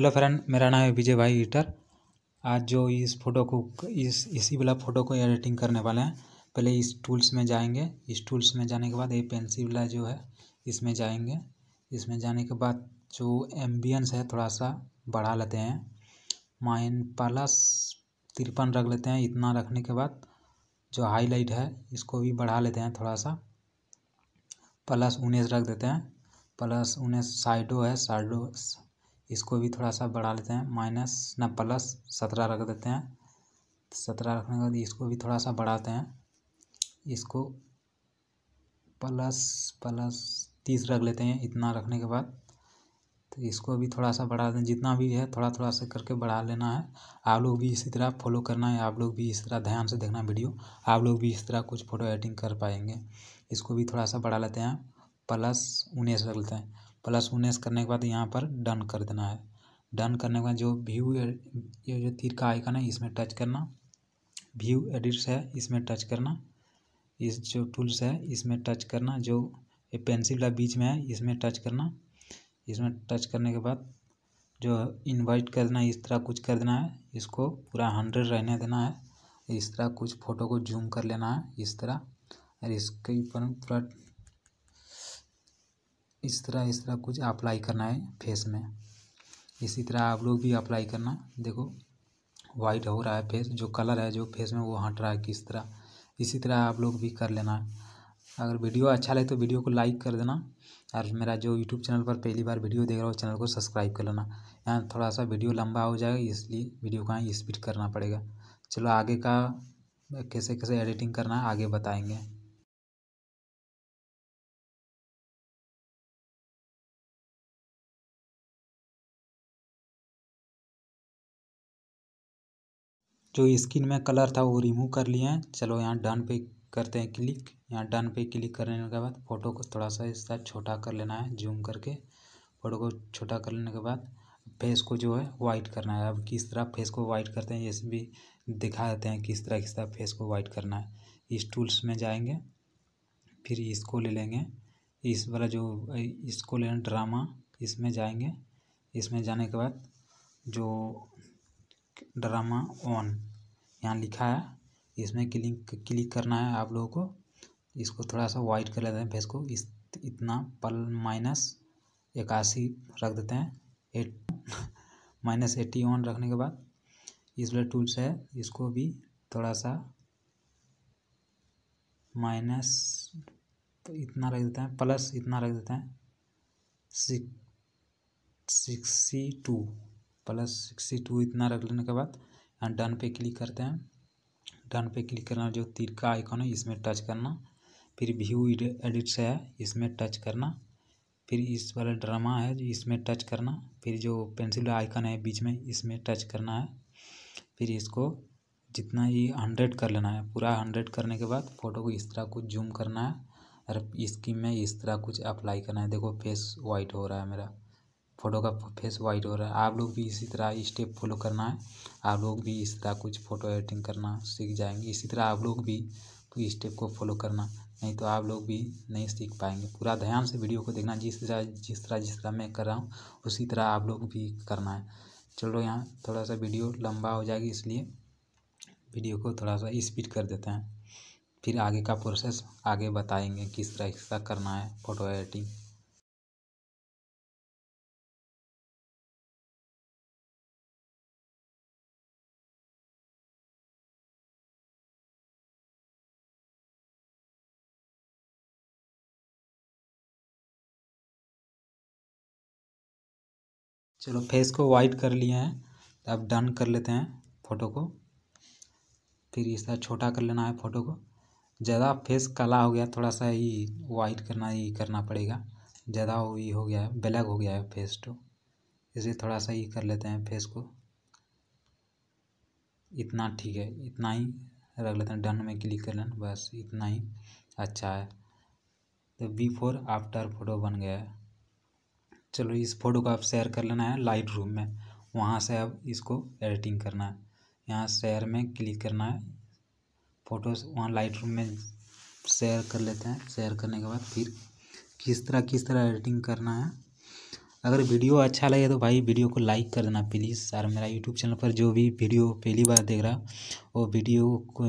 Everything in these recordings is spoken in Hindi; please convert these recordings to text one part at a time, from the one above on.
हेलो फ्रेंड मेरा नाम है विजय भाई ईटर आज जो इस फोटो को इस इसी वाला फ़ोटो को एडिटिंग करने वाले हैं पहले इस टूल्स में जाएंगे इस टूल्स में जाने के बाद ये पेंसिल वाला जो है इसमें जाएंगे इसमें जाने के बाद जो एम्बियंस है थोड़ा सा बढ़ा लेते हैं माइन प्लस तिरपन रख लेते हैं इतना रखने के बाद जो हाईलाइट है इसको भी बढ़ा लेते हैं थोड़ा सा प्लस उन्नीस रख देते हैं प्लस उन्नीस साइडो है साइडो इसको भी थोड़ा सा बढ़ा लेते हैं माइनस न प्लस सत्रह रख देते हैं तो सत्रह रखने के बाद इसको भी थोड़ा सा बढ़ाते हैं इसको प्लस प्लस तीस रख लेते हैं इतना रखने के बाद तो इसको भी थोड़ा सा बढ़ा दें जितना भी है थोड़ा थोड़ा सा करके बढ़ा लेना है आप लोग भी इसी तरह फॉलो करना है आप लोग भी इस तरह ध्यान से देखना वीडियो आप लोग भी इस तरह कुछ फ़ोटो एडिटिंग कर पाएंगे इसको भी थोड़ा सा बढ़ा लेते हैं प्लस उन्नीस रख लेते हैं प्लस उन्नीस करने के बाद यहाँ पर डन कर देना है डन करने के बाद जो व्यू ये जो तीर का आइकन है इसमें टच करना व्यू एडिट्स है इसमें टच करना इस जो टूल्स है इसमें टच करना जो ये पेंसिल का बीच में है इसमें टच करना इसमें टच करने के बाद जो इनवाइट कर देना इस तरह कुछ कर देना है इसको पूरा हंड्रेड रहने देना है इस तरह कुछ फ़ोटो को जूम कर लेना है इस तरह और इसके ऊपर पूरा इस तरह इस तरह कुछ अप्लाई करना है फेस में इसी तरह आप लोग भी अप्लाई करना देखो वाइट हो रहा है फेस जो कलर है जो फेस में वो हट रहा है किस तरह इसी तरह आप लोग भी कर लेना अगर वीडियो अच्छा लगे तो वीडियो को लाइक कर देना और मेरा जो यूट्यूब चैनल पर पहली बार वीडियो देख रहा हो चैनल को सब्सक्राइब कर लेना यहाँ थोड़ा सा वीडियो लंबा हो जाएगा इसलिए वीडियो का स्पीड करना पड़ेगा चलो आगे का कैसे कैसे एडिटिंग करना है आगे बताएंगे जो स्किन में कलर था वो रिमूव कर लिए हैं चलो यहाँ डन पे करते हैं क्लिक यहाँ डन पे क्लिक करने के बाद फ़ोटो को थोड़ा सा इस तरह छोटा कर लेना है जूम करके फ़ोटो को छोटा कर लेने के बाद फेस को जो है वाइट करना है अब किस तरह फेस को वाइट करते हैं ये भी दिखा देते हैं किस तरह किस तरह फेस को वाइट करना है इस टूल्स में जाएंगे फिर इसको ले लेंगे इस वाला जो इसको ले ड्रामा इसमें जाएंगे इसमें जाने के बाद जो ड्रामा ऑन यहाँ लिखा है इसमें क्लिक क्लिक करना है आप लोगों को इसको थोड़ा सा वाइट कर लेते हैं फेस को इस इतना पल माइनस इक्यासी रख देते हैं एट माइनस एट्टी वन रखने के बाद इस वाला टूल्स है इसको भी थोड़ा सा माइनस तो इतना रख देते हैं प्लस इतना रख देते हैं sixty two plus sixty two इतना रख लेने के बाद एंड हाँ, डन पे क्लिक करते हैं डन पे क्लिक करना जो तीर का आइकॉन है इसमें टच करना फिर व्यू एडिट्स है इसमें टच करना फिर इस वाला ड्रामा है इसमें टच करना फिर जो पेंसिल आइकन है बीच में इसमें टच करना है फिर इसको जितना ये हंड्रेड कर लेना है पूरा हंड्रेड करने के बाद फ़ोटो को इस तरह कुछ जूम करना है और इसकी में इस तरह कुछ अप्लाई करना है देखो फेस वाइट हो रहा है मेरा फोटो का फेस वाइट हो रहा है आप लोग भी इसी तरह स्टेप फॉलो करना है आप लोग भी इस तरह कुछ फोटो एडिटिंग करना सीख जाएंगे इसी तरह आप लोग भी स्टेप को फॉलो करना नहीं तो आप लोग भी नहीं सीख पाएंगे पूरा ध्यान से वीडियो को देखना जिस तरह जिस तरह जिस तरह मैं कर रहा हूँ उसी तरह आप लोग भी करना है चलो यहाँ थोड़ा सा वीडियो लंबा हो जाएगी इसलिए वीडियो को थोड़ा सा स्पीड कर देते हैं फिर आगे का प्रोसेस आगे बताएंगे किस तरह इसका करना है फोटो एडिटिंग चलो फेस को वाइट कर लिए हैं तो अब डन कर लेते हैं फ़ोटो को फिर इस तरह छोटा कर लेना है फ़ोटो को ज़्यादा फेस काला हो गया थोड़ा सा ही वाइट करना ही करना पड़ेगा ज़्यादा वही हो गया है ब्लैक हो गया है फेस तो इसलिए थोड़ा सा ही कर लेते हैं फेस को इतना ठीक है इतना ही रख लेते हैं डन में क्लिक कर लेना बस इतना ही अच्छा है तो बिफोर आफ्टर फ़ोटो बन गया है चलो इस फोटो को आप शेयर कर लेना है लाइट रूम में वहाँ से अब इसको एडिटिंग करना है यहाँ शेयर में क्लिक करना है फ़ोटोज़ वहाँ लाइट रूम में शेयर कर लेते हैं शेयर करने के बाद फिर किस तरह किस तरह एडिटिंग करना है अगर वीडियो अच्छा लगे तो भाई वीडियो को लाइक कर देना प्लीज़ और मेरा यूट्यूब चैनल पर जो भी वीडियो पहली बार देख रहा वो वीडियो को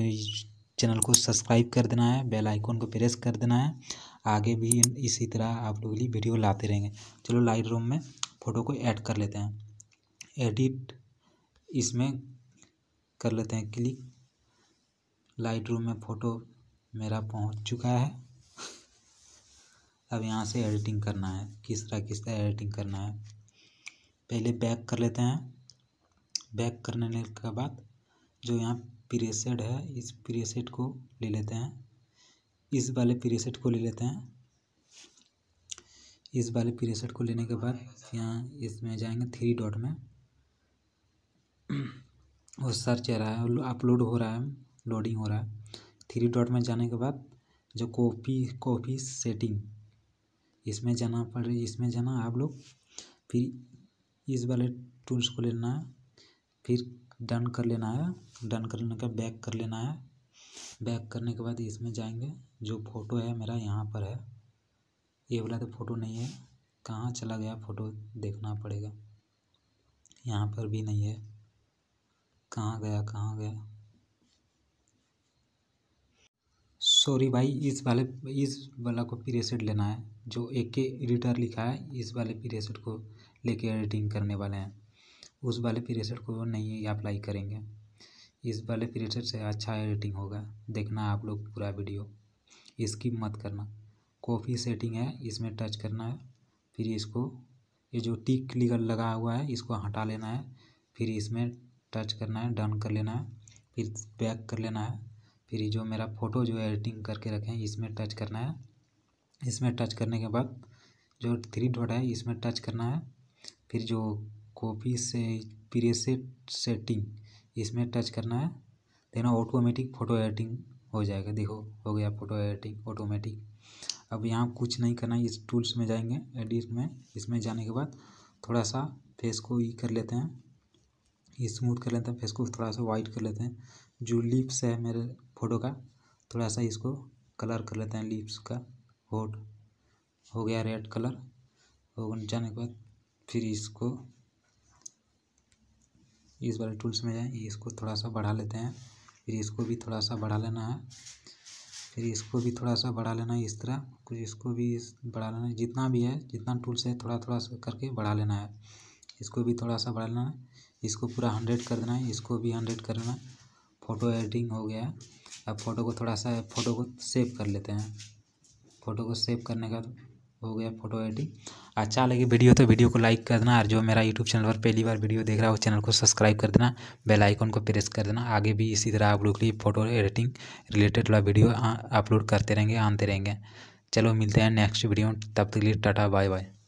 चैनल को सब्सक्राइब कर देना है बेल आइकॉन को प्रेस कर देना है आगे भी इसी तरह आप लोग लिए वीडियो लाते रहेंगे चलो लाइट रूम में फ़ोटो को ऐड कर लेते हैं एडिट इसमें कर लेते हैं क्लिक लाइट रूम में फ़ोटो मेरा पहुंच चुका है अब यहाँ से एडिटिंग करना है किस तरह किस तरह एडिटिंग करना है पहले बैक कर लेते हैं बैक करने के बाद जो यहाँ प्रीसेट है इस प्रीसेट को ले लेते हैं इस वाले प्रीसेट को ले लेते हैं इस वाले प्रीसेट को लेने के बाद यहाँ इसमें जाएंगे थ्री डॉट में वो सर्च रहा है अपलोड हो रहा है लोडिंग हो रहा है थ्री डॉट में जाने के बाद जो कॉपी कॉपी सेटिंग इसमें जाना पड़े इसमें जाना आप लोग फिर इस वाले टूल्स को लेना है फिर डन कर लेना है डन कर लेने का बैक कर लेना है बैक करने के बाद इसमें जाएंगे जो फ़ोटो है मेरा यहाँ पर है ये वाला तो फ़ोटो नहीं है कहाँ चला गया फ़ोटो देखना पड़ेगा यहाँ पर भी नहीं है कहाँ गया कहाँ गया सॉरी भाई इस वाले इस वाला को पीरेसेट लेना है जो एक के एडिटर लिखा है इस वाले पीरेसेट को लेके एडिटिंग करने वाले हैं उस वाले पीरियड को नहीं अप्लाई करेंगे इस वाले पीरियड से अच्छा एडिटिंग होगा देखना आप लोग पूरा वीडियो इसकी मत करना कॉफी सेटिंग है इसमें टच करना है फिर इसको ये जो टिक लीगल लगा हुआ है इसको हटा लेना है फिर इसमें टच करना है डन कर लेना है फिर बैक कर लेना है फिर जो मेरा फ़ोटो जो एडिटिंग करके रखे हैं इसमें टच करना है इसमें टच करने के बाद जो थ्री डॉट है इसमें टच करना है फिर जो कॉपी से प्रीसेट सेटिंग इसमें टच करना है देना ऑटोमेटिक फ़ोटो एडिटिंग हो जाएगा देखो हो गया फ़ोटो एडिटिंग ऑटोमेटिक अब यहाँ कुछ नहीं करना है इस टूल्स में जाएंगे एडिट में इसमें जाने के बाद थोड़ा सा फेस को ये कर लेते हैं स्मूथ कर लेते हैं फेस को थोड़ा सा वाइट कर लेते हैं जो लिप्स है मेरे फोटो का थोड़ा सा इसको कलर कर लेते हैं लिप्स का होट हो गया रेड कलर हो जाने के बाद फिर इसको इस वाले टूल्स में जाएँ इसको थोड़ा सा बढ़ा लेते हैं फिर इसको भी थोड़ा सा बढ़ा लेना है फिर इसको भी थोड़ा सा बढ़ा लेना है इस तरह कुछ इसको भी बढ़ा लेना है जितना भी है जितना टूल्स है थोड़ा थोड़ा सा करके बढ़ा लेना है इसको भी थोड़ा सा बढ़ा लेना है इसको पूरा हंड्रेड कर देना है इसको भी हंड्रेड कर लेना है फ़ोटो एडिटिंग हो गया है अब फ़ोटो को थोड़ा सा फ़ोटो को सेव कर लेते हैं फ़ोटो को सेव करने का हो गया फोटो एडिटिंग अच्छा लगे वीडियो तो वीडियो को लाइक कर देना और जो मेरा यूट्यूब चैनल पर पहली बार वीडियो देख रहा है वो चैनल को सब्सक्राइब कर देना बेल आइकन को प्रेस कर देना आगे भी इसी तरह आप लोग के लिए फोटो एडिटिंग रिलेटेड वाला वीडियो अपलोड करते रहेंगे आनते रहेंगे चलो मिलते हैं नेक्स्ट वीडियो तब तक के लिए टाटा बाय बाय